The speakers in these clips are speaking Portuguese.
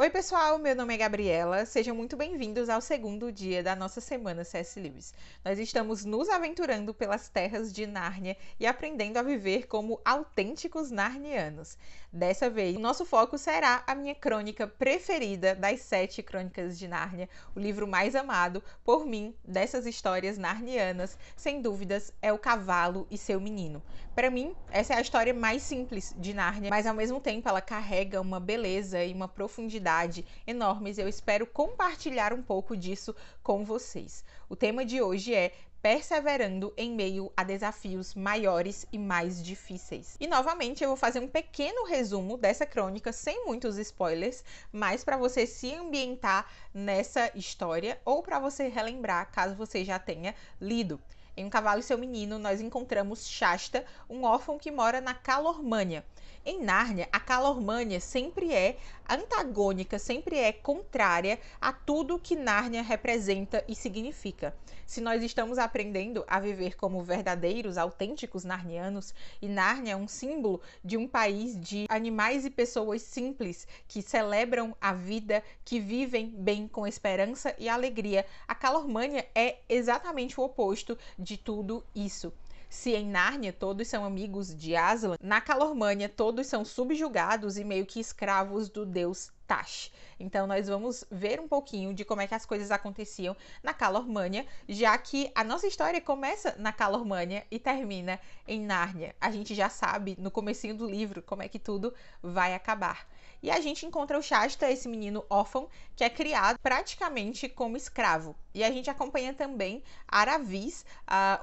Oi, pessoal, meu nome é Gabriela. Sejam muito bem-vindos ao segundo dia da nossa semana C.S. Lewis. Nós estamos nos aventurando pelas terras de Nárnia e aprendendo a viver como autênticos narnianos. Dessa vez, o nosso foco será a minha crônica preferida das sete crônicas de Nárnia, o livro mais amado por mim dessas histórias narnianas, sem dúvidas, é O Cavalo e Seu Menino. Para mim, essa é a história mais simples de Nárnia, mas ao mesmo tempo ela carrega uma beleza e uma profundidade verdade enormes. Eu espero compartilhar um pouco disso com vocês. O tema de hoje é perseverando em meio a desafios maiores e mais difíceis. E novamente eu vou fazer um pequeno resumo dessa crônica sem muitos spoilers, mas para você se ambientar nessa história ou para você relembrar caso você já tenha lido. Em Um Cavalo e Seu Menino, nós encontramos Shasta, um órfão que mora na Calormânia. Em Nárnia, a Calormânia sempre é antagônica, sempre é contrária a tudo que Nárnia representa e significa. Se nós estamos aprendendo a viver como verdadeiros, autênticos narnianos, e Nárnia é um símbolo de um país de animais e pessoas simples que celebram a vida, que vivem bem com esperança e alegria, a Calormânia é exatamente o oposto de tudo isso. Se em Nárnia todos são amigos de Aslan, na Calormânia todos são subjugados e meio que escravos do deus Tash. Então nós vamos ver um pouquinho de como é que as coisas aconteciam na Calormânia, já que a nossa história começa na Calormânia e termina em Nárnia. A gente já sabe no comecinho do livro como é que tudo vai acabar. E a gente encontra o Shasta, esse menino órfão, que é criado praticamente como escravo. E a gente acompanha também Aravis,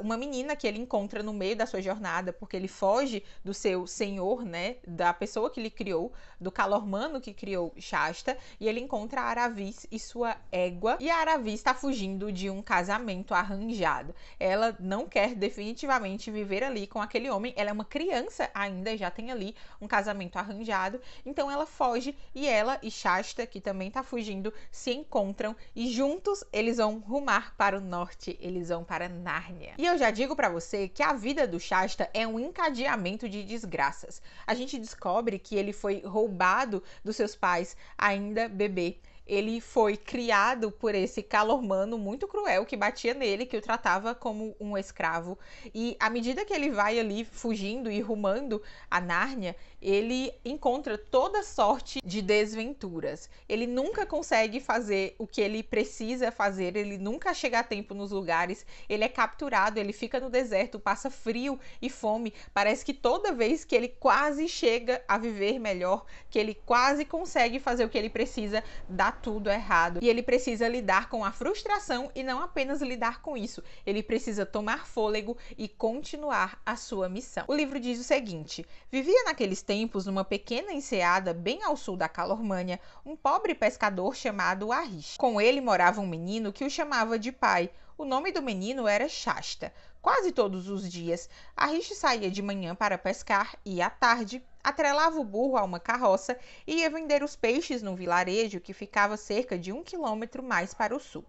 uma menina que ele encontra no meio da sua jornada, porque ele foge do seu senhor, né, da pessoa que ele criou, do calormano que criou Shasta, e ele encontra Aravis e sua égua. E Aravis está fugindo de um casamento arranjado. Ela não quer definitivamente viver ali com aquele homem. Ela é uma criança ainda, já tem ali um casamento arranjado. Então ela foge foge e ela e Shasta, que também tá fugindo, se encontram e juntos eles vão rumar para o norte, eles vão para Nárnia. E eu já digo para você que a vida do Shasta é um encadeamento de desgraças. A gente descobre que ele foi roubado dos seus pais ainda bebê ele foi criado por esse calormano muito cruel que batia nele, que o tratava como um escravo. E à medida que ele vai ali fugindo e rumando a Nárnia, ele encontra toda sorte de desventuras. Ele nunca consegue fazer o que ele precisa fazer, ele nunca chega a tempo nos lugares, ele é capturado, ele fica no deserto, passa frio e fome. Parece que toda vez que ele quase chega a viver melhor, que ele quase consegue fazer o que ele precisa, dá tudo errado e ele precisa lidar com a frustração e não apenas lidar com isso, ele precisa tomar fôlego e continuar a sua missão. O livro diz o seguinte: Vivia naqueles tempos numa pequena enseada bem ao sul da Calormânia um pobre pescador chamado Arish. Com ele morava um menino que o chamava de pai. O nome do menino era Shasta. Quase todos os dias, Arish saía de manhã para pescar e, à tarde, atrelava o burro a uma carroça e ia vender os peixes num vilarejo que ficava cerca de um quilômetro mais para o sul.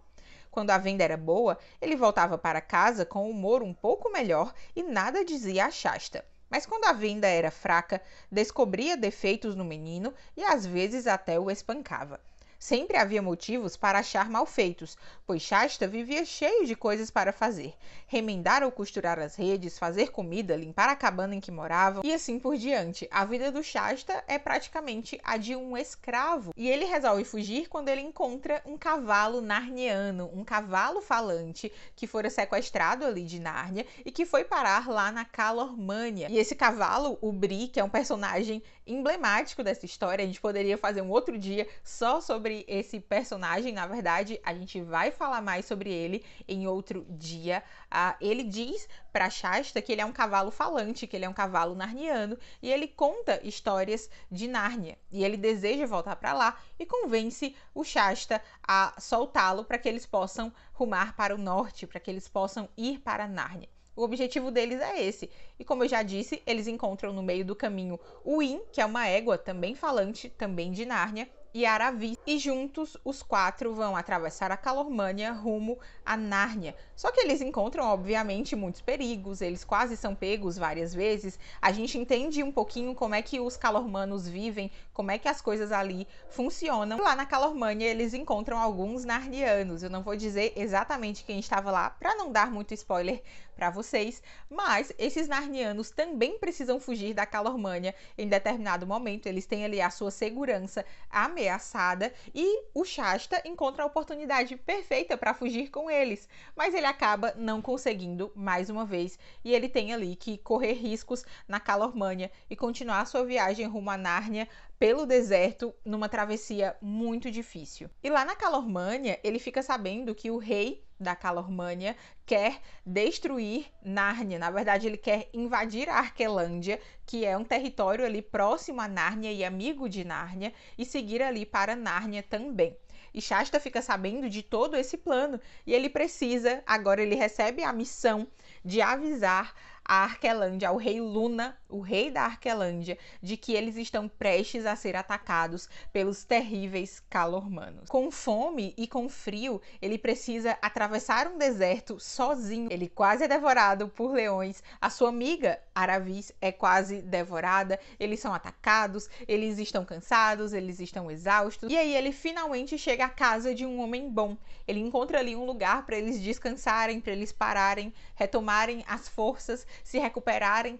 Quando a venda era boa, ele voltava para casa com o humor um pouco melhor e nada dizia a Shasta. Mas quando a venda era fraca, descobria defeitos no menino e às vezes até o espancava. Sempre havia motivos para achar malfeitos, pois Shasta vivia cheio de coisas para fazer: remendar ou costurar as redes, fazer comida, limpar a cabana em que moravam e assim por diante. A vida do Shasta é praticamente a de um escravo, e ele resolve fugir quando ele encontra um cavalo narniano, um cavalo falante que fora sequestrado ali de Nárnia e que foi parar lá na Calormânia. E esse cavalo, o Bri, que é um personagem emblemático dessa história, a gente poderia fazer um outro dia só sobre sobre esse personagem, na verdade, a gente vai falar mais sobre ele em outro dia. Uh, ele diz para Shasta que ele é um cavalo falante, que ele é um cavalo narniano, e ele conta histórias de Nárnia. E ele deseja voltar para lá e convence o Shasta a soltá-lo para que eles possam rumar para o norte, para que eles possam ir para Nárnia. O objetivo deles é esse. E como eu já disse, eles encontram no meio do caminho o In, que é uma égua também falante, também de Nárnia, e Aravis, e juntos os quatro vão atravessar a Calormânia rumo a Nárnia. Só que eles encontram, obviamente, muitos perigos, eles quase são pegos várias vezes. A gente entende um pouquinho como é que os calormanos vivem, como é que as coisas ali funcionam. Lá na Calormânia eles encontram alguns narnianos. Eu não vou dizer exatamente quem estava lá para não dar muito spoiler, para vocês, mas esses narnianos também precisam fugir da Calormânia em determinado momento, eles têm ali a sua segurança ameaçada e o Shasta encontra a oportunidade perfeita para fugir com eles, mas ele acaba não conseguindo mais uma vez e ele tem ali que correr riscos na Calormânia e continuar sua viagem rumo a Nárnia pelo deserto numa travessia muito difícil. E lá na Calormânia, ele fica sabendo que o rei da Calormânia quer destruir Nárnia. Na verdade, ele quer invadir a Arquelândia, que é um território ali próximo a Nárnia e amigo de Nárnia, e seguir ali para Nárnia também. E Shasta fica sabendo de todo esse plano e ele precisa, agora ele recebe a missão de avisar à Arquelândia, ao rei Luna, o rei da Arquelândia, de que eles estão prestes a ser atacados pelos terríveis calormanos. Com fome e com frio, ele precisa atravessar um deserto sozinho. Ele quase é devorado por leões. A sua amiga, Aravis, é quase devorada. Eles são atacados, eles estão cansados, eles estão exaustos. E aí ele finalmente chega à casa de um homem bom. Ele encontra ali um lugar para eles descansarem, para eles pararem, retomarem as forças se recuperarem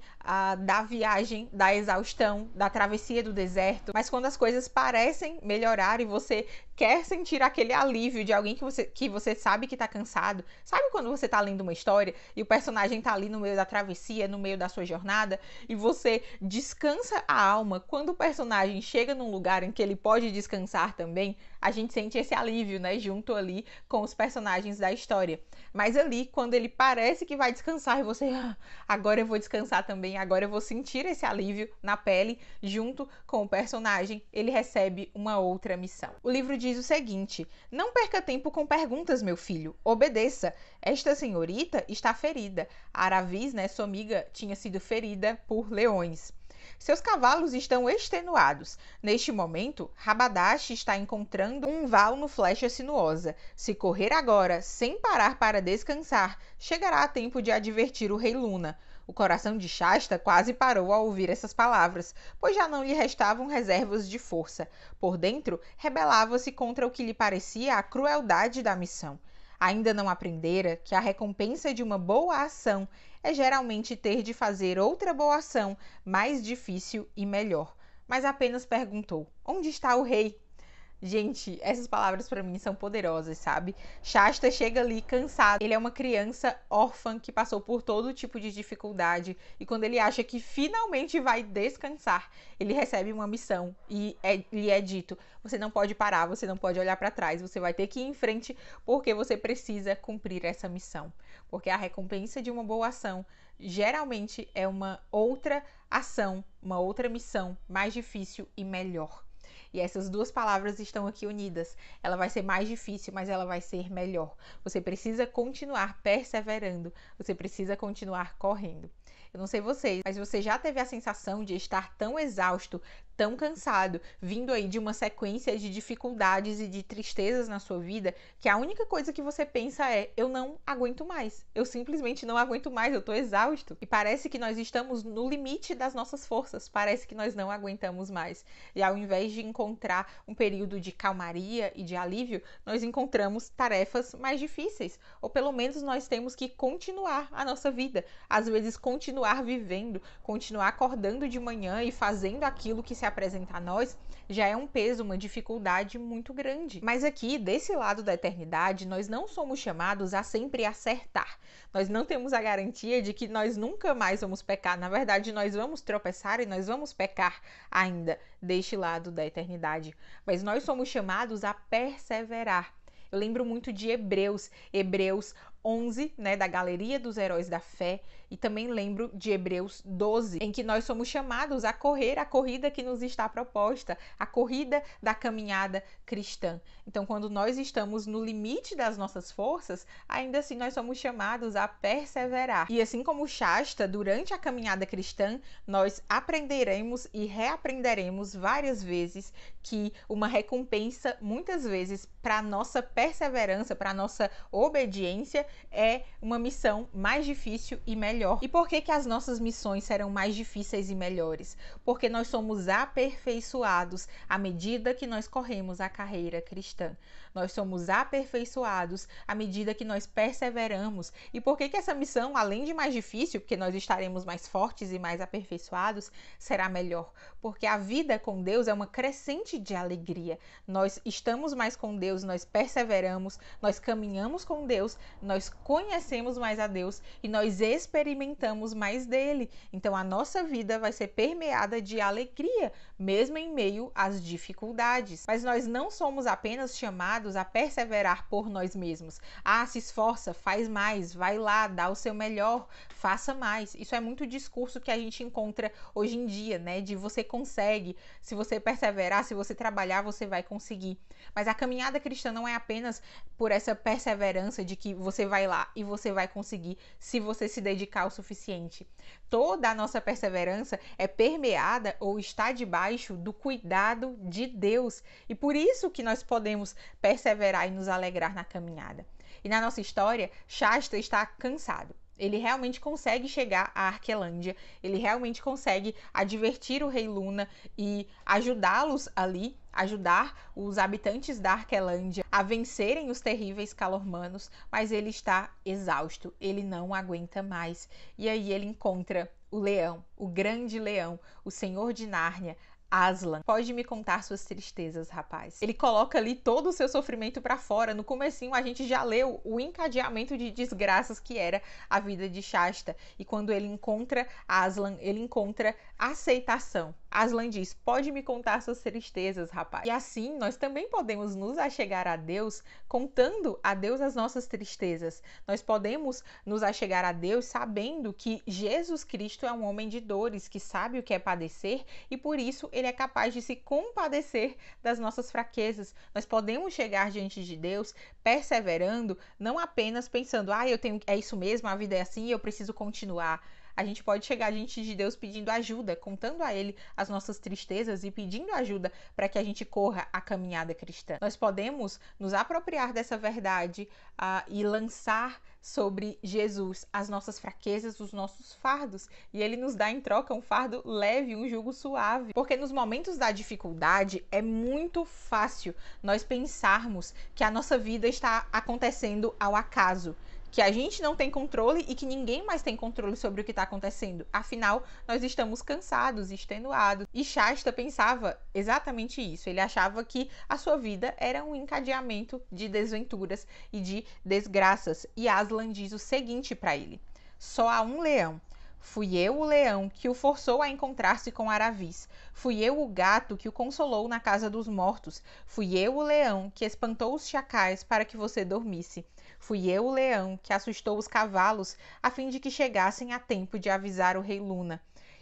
da viagem, da exaustão, da travessia do deserto. Mas quando as coisas parecem melhorar e você quer sentir aquele alívio de alguém que você, que você sabe que tá cansado. Sabe quando você tá lendo uma história e o personagem tá ali no meio da travessia, no meio da sua jornada, e você descansa a alma quando o personagem chega num lugar em que ele pode descansar também? A gente sente esse alívio, né? Junto ali com os personagens da história. Mas ali, quando ele parece que vai descansar, e você, ah, agora eu vou descansar também, agora eu vou sentir esse alívio na pele, junto com o personagem, ele recebe uma outra missão. O livro de diz o seguinte: Não perca tempo com perguntas, meu filho. Obedeça. Esta senhorita está ferida. Aravis, né, sua amiga, tinha sido ferida por leões. Seus cavalos estão extenuados. Neste momento, Rabadash está encontrando um val no flecha sinuosa. Se correr agora, sem parar para descansar, chegará a tempo de advertir o rei Luna. O coração de Shasta quase parou ao ouvir essas palavras, pois já não lhe restavam reservas de força. Por dentro, rebelava-se contra o que lhe parecia a crueldade da missão. Ainda não aprendera que a recompensa de uma boa ação é geralmente ter de fazer outra boa ação mais difícil e melhor. Mas apenas perguntou: Onde está o rei? Gente, essas palavras para mim são poderosas, sabe? Shasta chega ali cansado. Ele é uma criança órfã que passou por todo tipo de dificuldade e quando ele acha que finalmente vai descansar, ele recebe uma missão e é, lhe é dito: você não pode parar, você não pode olhar para trás, você vai ter que ir em frente porque você precisa cumprir essa missão. Porque a recompensa de uma boa ação geralmente é uma outra ação, uma outra missão mais difícil e melhor. E essas duas palavras estão aqui unidas. Ela vai ser mais difícil, mas ela vai ser melhor. Você precisa continuar perseverando, você precisa continuar correndo. Eu não sei vocês, mas você já teve a sensação de estar tão exausto, tão cansado, vindo aí de uma sequência de dificuldades e de tristezas na sua vida, que a única coisa que você pensa é: eu não aguento mais. Eu simplesmente não aguento mais, eu tô exausto. E parece que nós estamos no limite das nossas forças, parece que nós não aguentamos mais. E ao invés de encontrar um período de calmaria e de alívio, nós encontramos tarefas mais difíceis, ou pelo menos nós temos que continuar a nossa vida, às vezes continuar vivendo, continuar acordando de manhã e fazendo aquilo que se apresenta a nós já é um peso, uma dificuldade muito grande. Mas aqui, desse lado da eternidade, nós não somos chamados a sempre acertar. Nós não temos a garantia de que nós nunca mais vamos pecar. Na verdade, nós vamos tropeçar e nós vamos pecar ainda deste lado da eternidade. Mas nós somos chamados a perseverar. Eu lembro muito de Hebreus, Hebreus 11, né, da Galeria dos Heróis da Fé, e também lembro de Hebreus 12, em que nós somos chamados a correr a corrida que nos está proposta, a corrida da caminhada cristã. Então, quando nós estamos no limite das nossas forças, ainda assim nós somos chamados a perseverar. E assim como Shasta, durante a caminhada cristã, nós aprenderemos e reaprenderemos várias vezes que uma recompensa, muitas vezes, para nossa perseverança, para nossa obediência, é uma missão mais difícil e melhor melhor. E por que, que as nossas missões serão mais difíceis e melhores? Porque nós somos aperfeiçoados à medida que nós corremos a carreira cristã. Nós somos aperfeiçoados à medida que nós perseveramos. E por que, que essa missão, além de mais difícil, porque nós estaremos mais fortes e mais aperfeiçoados, será melhor? Porque a vida com Deus é uma crescente de alegria. Nós estamos mais com Deus, nós perseveramos, nós caminhamos com Deus, nós conhecemos mais a Deus e nós experimentamos experimentamos mais dele. Então a nossa vida vai ser permeada de alegria, mesmo em meio às dificuldades. Mas nós não somos apenas chamados a perseverar por nós mesmos. Ah, se esforça, faz mais, vai lá, dá o seu melhor, faça mais. Isso é muito discurso que a gente encontra hoje em dia, né? De você consegue, se você perseverar, se você trabalhar, você vai conseguir. Mas a caminhada cristã não é apenas por essa perseverança de que você vai lá e você vai conseguir se você se dedicar o suficiente. Toda a nossa perseverança é permeada ou está debaixo do cuidado de Deus. E por isso que nós podemos perseverar e nos alegrar na caminhada. E na nossa história, Shasta está cansado. Ele realmente consegue chegar à Arquelândia, ele realmente consegue advertir o Rei Luna e ajudá-los ali, ajudar os habitantes da Arquelândia a vencerem os terríveis calormanos, mas ele está exausto, ele não aguenta mais. E aí ele encontra o leão, o grande leão, o senhor de Nárnia, Aslan, pode me contar suas tristezas, rapaz. Ele coloca ali todo o seu sofrimento para fora. No comecinho a gente já leu o encadeamento de desgraças que era a vida de Shasta. E quando ele encontra Aslan, ele encontra aceitação. Aslan diz: "Pode me contar suas tristezas, rapaz". E assim nós também podemos nos achegar a Deus contando a Deus as nossas tristezas. Nós podemos nos achegar a Deus sabendo que Jesus Cristo é um homem de dores, que sabe o que é padecer e por isso ele é capaz de se compadecer das nossas fraquezas. Nós podemos chegar diante de Deus perseverando, não apenas pensando, ah, eu tenho, é isso mesmo, a vida é assim, eu preciso continuar. A gente pode chegar diante de Deus pedindo ajuda, contando a Ele as nossas tristezas e pedindo ajuda para que a gente corra a caminhada cristã. Nós podemos nos apropriar dessa verdade uh, e lançar sobre Jesus, as nossas fraquezas, os nossos fardos, e ele nos dá em troca um fardo leve, um jugo suave. Porque nos momentos da dificuldade é muito fácil nós pensarmos que a nossa vida está acontecendo ao acaso, que a gente não tem controle e que ninguém mais tem controle sobre o que está acontecendo. Afinal, nós estamos cansados, extenuados. E Shasta pensava exatamente isso. Ele achava que a sua vida era um encadeamento de desventuras e de desgraças. E Aslan diz o seguinte para ele: só há um leão Fui eu o leão que o forçou a encontrar-se com Aravis. Fui eu o gato que o consolou na casa dos mortos. Fui eu o leão que espantou os chacais para que você dormisse. Fui eu o leão que assustou os cavalos a fim de que chegassem a tempo de avisar o rei Luna.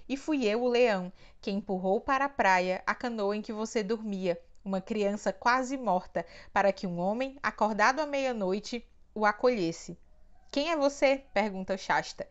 E fui eu o leão que empurrou para a praia a canoa em que você dormia, uma criança quase morta, para que um homem, acordado à meia-noite, o acolhesse. Quem é você? pergunta Shasta.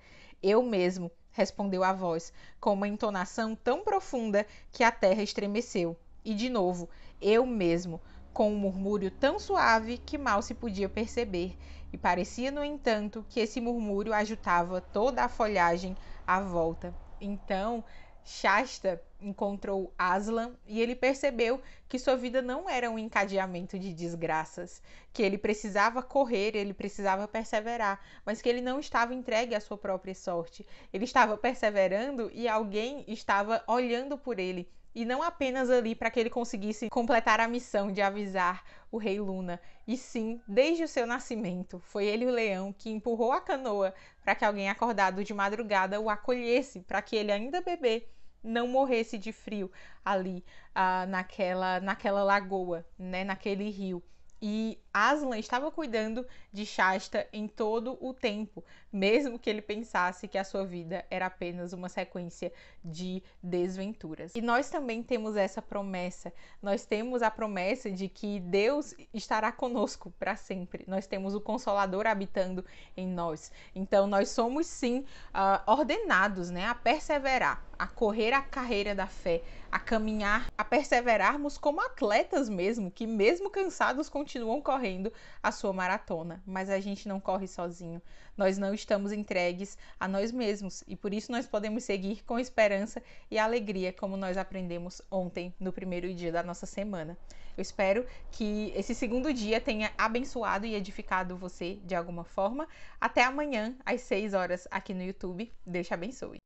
Eu mesmo, respondeu a voz, com uma entonação tão profunda que a terra estremeceu. E de novo, eu mesmo, com um murmúrio tão suave que mal se podia perceber, e parecia, no entanto, que esse murmúrio ajudava toda a folhagem à volta. Então, Shasta encontrou Aslan e ele percebeu que sua vida não era um encadeamento de desgraças, que ele precisava correr, ele precisava perseverar, mas que ele não estava entregue à sua própria sorte. Ele estava perseverando e alguém estava olhando por ele, e não apenas ali para que ele conseguisse completar a missão de avisar o rei Luna, e sim desde o seu nascimento. Foi ele o leão que empurrou a canoa para que alguém acordado de madrugada o acolhesse, para que ele, ainda bebê, não morresse de frio ali ah, naquela, naquela lagoa, né, naquele rio. E Aslan estava cuidando de Shasta em todo o tempo, mesmo que ele pensasse que a sua vida era apenas uma sequência de desventuras. E nós também temos essa promessa. Nós temos a promessa de que Deus estará conosco para sempre. Nós temos o consolador habitando em nós. Então nós somos sim uh, ordenados, né, a perseverar, a correr a carreira da fé, a caminhar, a perseverarmos como atletas mesmo, que mesmo cansados continuam correndo correndo a sua maratona, mas a gente não corre sozinho. Nós não estamos entregues a nós mesmos e por isso nós podemos seguir com esperança e alegria, como nós aprendemos ontem no primeiro dia da nossa semana. Eu espero que esse segundo dia tenha abençoado e edificado você de alguma forma. Até amanhã, às 6 horas, aqui no YouTube. Deus te abençoe.